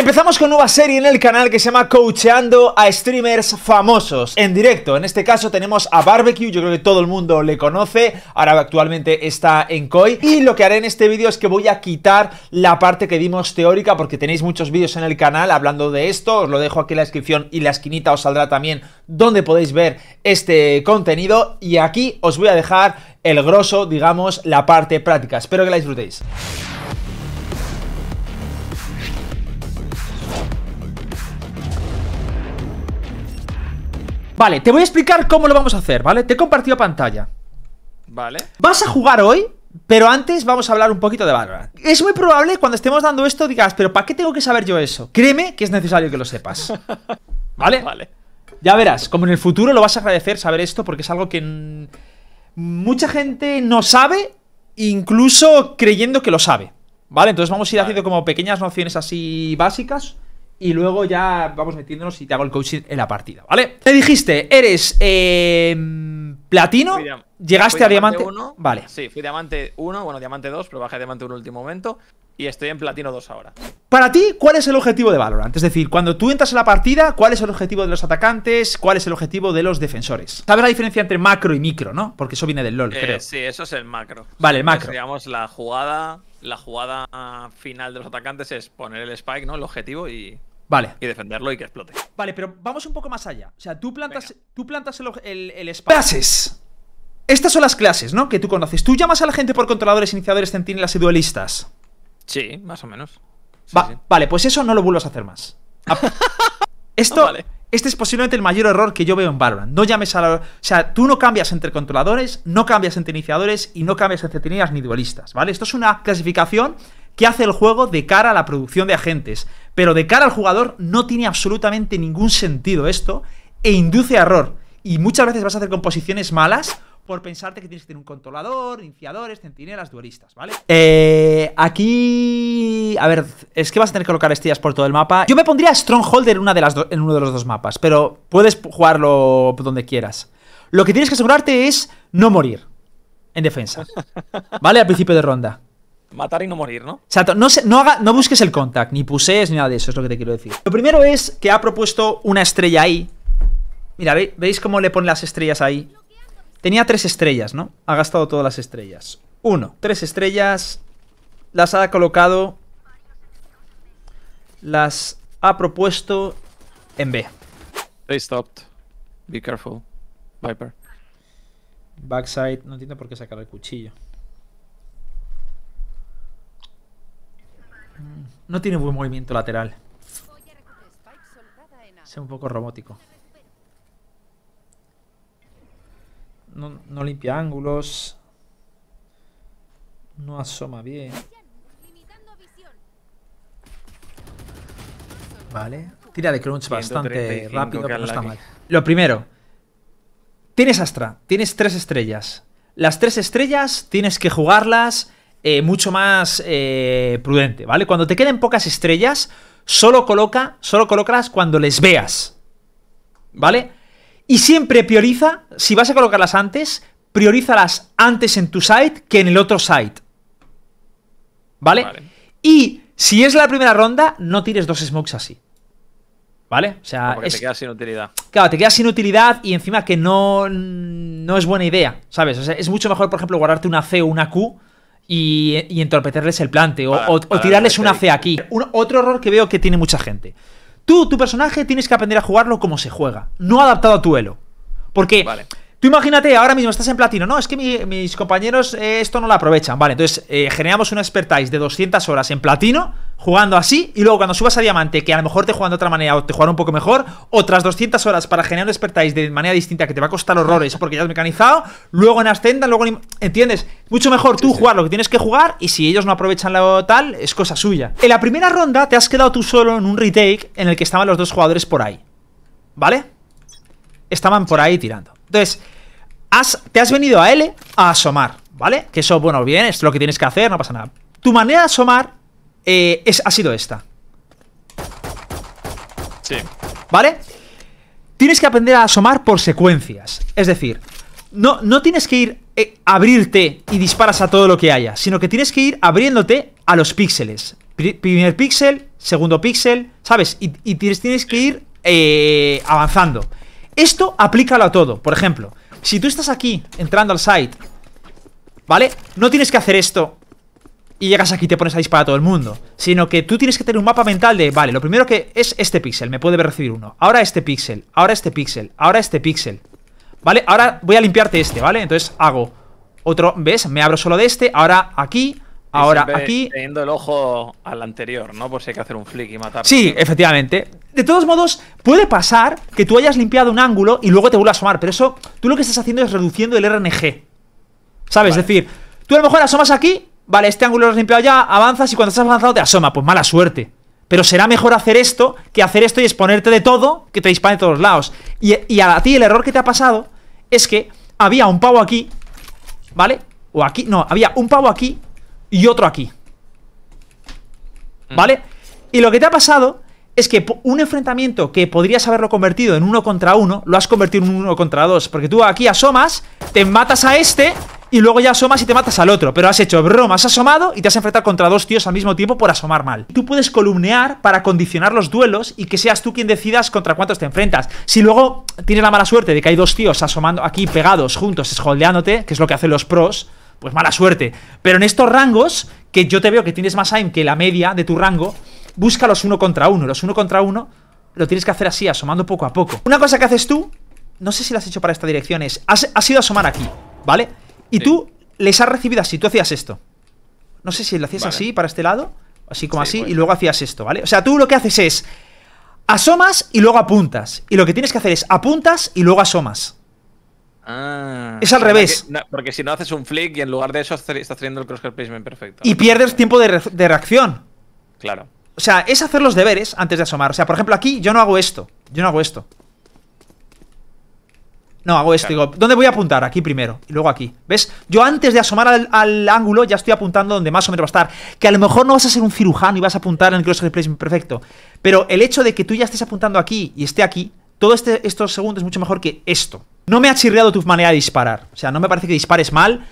Empezamos con nueva serie en el canal que se llama Coacheando a Streamers Famosos en directo. En este caso tenemos a Barbecue, yo creo que todo el mundo le conoce, ahora actualmente está en COI. Y lo que haré en este vídeo es que voy a quitar la parte que dimos teórica porque tenéis muchos vídeos en el canal hablando de esto, os lo dejo aquí en la descripción y en la esquinita os saldrá también donde podéis ver este contenido. Y aquí os voy a dejar el grosso, digamos, la parte práctica. Espero que la disfrutéis. Vale, te voy a explicar cómo lo vamos a hacer, ¿vale? Te he compartido pantalla Vale Vas a jugar hoy, pero antes vamos a hablar un poquito de Barra Es muy probable cuando estemos dando esto digas Pero ¿para qué tengo que saber yo eso? Créeme que es necesario que lo sepas ¿Vale? vale Ya verás, como en el futuro lo vas a agradecer saber esto Porque es algo que mucha gente no sabe Incluso creyendo que lo sabe ¿Vale? Entonces vamos a ir haciendo como pequeñas nociones así básicas y luego ya vamos metiéndonos y te hago el coaching en la partida, ¿vale? Te dijiste, eres eh, platino, llegaste a diamante 1, vale. Sí, fui diamante 1, bueno, diamante 2, pero bajé a diamante 1 último momento y estoy en platino 2 ahora. Para ti, ¿cuál es el objetivo de Valorant? Es decir, cuando tú entras a la partida, ¿cuál es el objetivo de los atacantes? ¿Cuál es el objetivo de los defensores? ¿Sabes la diferencia entre macro y micro, no? Porque eso viene del LoL, eh, creo. Sí, eso es el macro. Vale, el macro. digamos, la jugada, la jugada final de los atacantes es poner el spike, ¿no? El objetivo y Vale. Y defenderlo y que explote. Vale, pero vamos un poco más allá. O sea, tú plantas, tú plantas el, el, espacio. ¡Clases! Estas son las clases, ¿no? Que tú conoces. Tú llamas a la gente por controladores, iniciadores, centinelas y duelistas. Sí, más o menos. Vale, pues eso no lo vuelvas a hacer más. Esto. Este es posiblemente el mayor error que yo veo en Valorant. No llames a la... O sea, tú no cambias entre controladores, no cambias entre iniciadores y no cambias entre centinelas ni duelistas, ¿vale? Esto es una clasificación que hace el juego de cara a la producción de agentes, pero de cara al jugador no tiene absolutamente ningún sentido esto e induce error. Y muchas veces vas a hacer composiciones malas por pensarte que tienes que tener un controlador, iniciadores, centinelas, duelistas, ¿vale? Eh, aquí... A ver, es que vas a tener que colocar estrellas por todo el mapa. Yo me pondría Stronghold en, una de las en uno de los dos mapas, pero puedes jugarlo donde quieras. Lo que tienes que asegurarte es no morir en defensa, ¿vale? Al principio de ronda matar y no morir, ¿no? no, no, haga, no busques el contact, ni pusees ni nada de eso, es lo que te quiero decir. Lo primero es que ha propuesto una estrella ahí. Mira, ¿veis cómo le pone las estrellas ahí? Tenía tres estrellas, ¿no? Ha gastado todas las estrellas. Uno, tres estrellas. Las ha colocado. Las ha propuesto en B. They stopped. Be careful, Viper. Backside, no entiendo por qué sacar el cuchillo. No tiene buen movimiento lateral. Es un poco robótico. No, limpia ángulos. No asoma bien. Vale. Tira de crunch bastante rápido, no está mal. Lo primero. Tienes Astra. Tienes tres estrellas. Las tres estrellas tienes que jugarlas eh, mucho más eh, prudente, ¿vale? Cuando te queden pocas estrellas, solo coloca, solo colócalas cuando les veas, ¿vale? Y siempre prioriza, si vas a colocarlas antes, priorízalas antes en tu site que en el otro site, ¿vale? Y si es la primera ronda, no tires dos smokes así. ¿Vale? O sea, Porque te quedas sin utilidad. Claro, te quedas sin utilidad y encima que no, no es buena idea, ¿sabes? es mucho mejor, por ejemplo, guardarte una C o una Q y, y entorpecerles el plante o, tirarles una C aquí. otro error que veo que tiene mucha gente. Tú, tu personaje, tienes que aprender a jugarlo como se juega, no adaptado a tu elo. Porque vale. Tú imagínate, ahora mismo estás en platino. No, es que mis compañeros eh, esto no lo aprovechan. Vale, entonces eh, generamos un expertise de 200 horas en platino, jugando así, y luego cuando subas a diamante, que a lo mejor te juegan de otra manera o te juegan un poco mejor, otras 200 horas para generar un expertise de manera distinta que te va a costar horrores porque ya has mecanizado, luego en ascenda, luego en... ¿Entiendes? Mucho mejor tú jugar lo que tienes que jugar y si ellos no aprovechan lo tal, es cosa suya. En la primera ronda te has quedado tú solo en un retake en el que estaban los dos jugadores por ahí. ¿Vale? Estaban por ahí tirando. Entonces, te has venido a L a asomar, ¿vale? Que eso, bueno, bien, es lo que tienes que hacer, no pasa nada. Tu manera de asomar eh, es, ha sido esta. Sí. ¿Vale? Tienes que aprender a asomar por secuencias. Es decir, no, no tienes que ir eh, abrirte y disparas a todo lo que haya, sino que tienes que ir abriéndote a los píxeles. primer píxel, segundo píxel, ¿sabes? Y, tienes, tienes, que ir eh, avanzando. Esto aplícalo a todo. Por ejemplo, si tú estás aquí, entrando al site ¿Vale? No tienes que hacer esto Y llegas aquí y te pones a disparar a todo el mundo Sino que tú tienes que tener un mapa mental de Vale, lo primero que es este píxel Me puede recibir uno Ahora este pixel, Ahora este pixel, Ahora este pixel ¿Vale? Ahora voy a limpiarte este, ¿vale? Entonces hago otro, ¿ves? Me abro solo de este Ahora aquí Ahora aquí. Teniendo el ojo al anterior, ¿no? Por si hay que hacer un flick y matar. Sí, efectivamente. De todos modos, puede pasar que tú hayas limpiado un ángulo y luego te vuelve a asomar, pero eso, tú lo que estás haciendo es reduciendo el RNG. ¿Sabes? Es decir, tú a lo mejor asomas aquí, vale, este ángulo lo has limpiado ya, avanzas y cuando estás avanzado te asoma. Pues mala suerte. Pero será mejor hacer esto que hacer esto y exponerte de todo, que te dispare de todos lados. Y, y a ti el error que te ha pasado es que había un pavo aquí, ¿vale? O aquí, no, había un pavo aquí y otro aquí. Mm. ¿Vale? Y lo que te ha pasado es que un enfrentamiento que podrías haberlo convertido en uno contra uno, lo has convertido en uno contra dos. Porque tú aquí asomas, te matas a este y luego ya asomas y te matas al otro. Pero has hecho broma, has asomado y te has enfrentado contra dos tíos al mismo tiempo por asomar mal. Tú puedes columnear para condicionar los duelos y que seas tú quien decidas contra cuántos te enfrentas. Si luego tienes la mala suerte de que hay dos tíos asomando aquí pegados juntos, esjoldeándote que es lo que hacen los pros, pues mala suerte. Pero en estos rangos, que yo te veo que tienes más aim que la media de tu rango, busca los uno contra uno. Los uno contra uno lo tienes que hacer así, asomando poco a poco. Una cosa que haces tú, no sé si lo has hecho para esta dirección, es, has, ido a asomar aquí, ¿vale? Y tú les has recibido así, tú hacías esto. No sé si lo hacías así, para este lado, así como así, y luego hacías esto, ¿vale? O sea, tú lo que haces es, asomas y luego apuntas. Y lo que tienes que hacer es, apuntas y luego asomas. Ah, es al revés. porque si no haces un flick y en lugar de eso estás teniendo el crosshair placement perfecto. Y pierdes tiempo de reacción. Claro. O sea, es hacer los deberes antes de asomar. O sea, por ejemplo, aquí yo no hago esto. Yo no hago esto. No, hago esto. Digo, ¿dónde voy a apuntar? Aquí primero y luego aquí. ¿Ves? Yo antes de asomar al, ángulo ya estoy apuntando donde más o menos va a estar. Que a lo mejor no vas a ser un cirujano y vas a apuntar en el cross Placement perfecto. Pero el hecho de que tú ya estés apuntando aquí y esté aquí, todo este, estos segundos es mucho mejor que esto. No me ha chirriado tu manera de disparar. O sea, no me parece que dispares mal.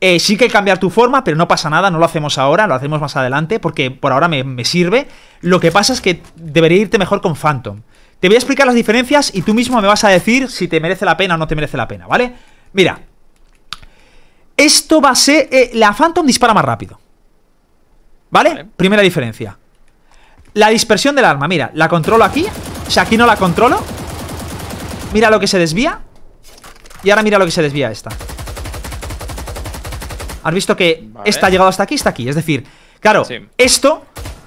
Eh, sí que hay que cambiar tu forma, pero no pasa nada, no lo hacemos ahora, lo hacemos más adelante, porque por ahora me, sirve. Lo que pasa es que debería irte mejor con Phantom. Te voy a explicar las diferencias y tú mismo me vas a decir si te merece la pena o no te merece la pena, ¿vale? Mira, esto va a ser... Eh, la Phantom dispara más rápido. ¿Vale? ¿Vale? Primera diferencia. La dispersión del arma, mira, la controlo aquí. O sea, aquí no la controlo. Mira lo que se desvía. Y ahora mira lo que se desvía esta. Has visto que esta ha llegado hasta aquí, está aquí. Es decir, claro, esto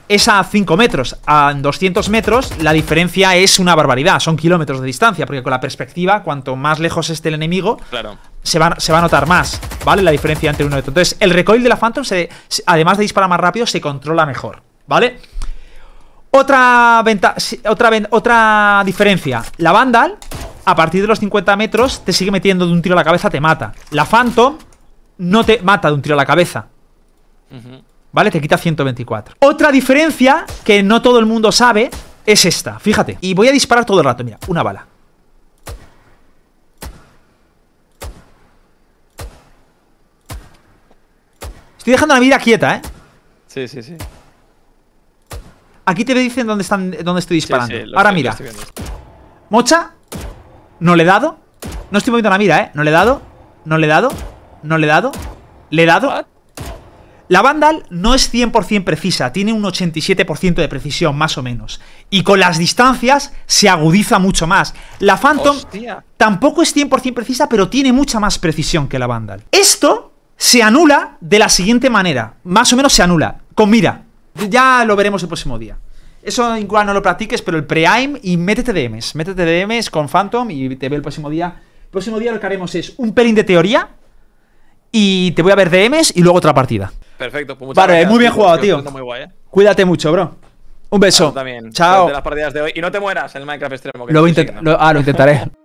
es a 5 metros. A 200 metros la diferencia es una barbaridad. Son kilómetros de distancia. Porque con la perspectiva, cuanto más lejos esté el enemigo, se, va, se va a notar más, ¿vale? La diferencia entre uno y otro. Entonces, el recoil de la Phantom, se, además de disparar más rápido, se controla mejor, ¿vale? Otra, otra, otra diferencia. La Vandal, a partir de los 50 metros, te sigue metiendo de un tiro a la cabeza, te mata. La Phantom no te mata de un tiro a la cabeza. ¿Vale? Te quita 124. Otra diferencia que no todo el mundo sabe es esta. Fíjate. Y voy a disparar todo el rato. Mira, una bala. Estoy dejando la mira quieta, ¿eh? Sí, sí, sí. Aquí te dicen dónde, están, dónde estoy disparando. Ahora mira. Mocha. No le he dado. No estoy moviendo la mira, ¿eh? No le he dado. No le he dado. No le he dado. Le he dado. La Vandal no es 100% precisa, tiene un 87% de precisión, más o menos. Y con las distancias se agudiza mucho más. La Phantom tampoco es 100% precisa, pero tiene mucha más precisión que la Vandal. Esto se anula de la siguiente manera. Más o menos se anula. Con mira. Ya lo veremos el próximo día. Eso igual no lo practiques, pero el pre-aim y métete DMs. Métete DMs con Phantom y te veo el próximo día. El próximo día lo que haremos es un pelín de teoría y te voy a ver DMs y luego otra partida. Perfecto, pues muy bien jugado, tío. Eh. Cuídate mucho, bro. Un beso. Chao. las partidas de hoy. Y no te mueras en el Minecraft extremo. ah, lo intentaré.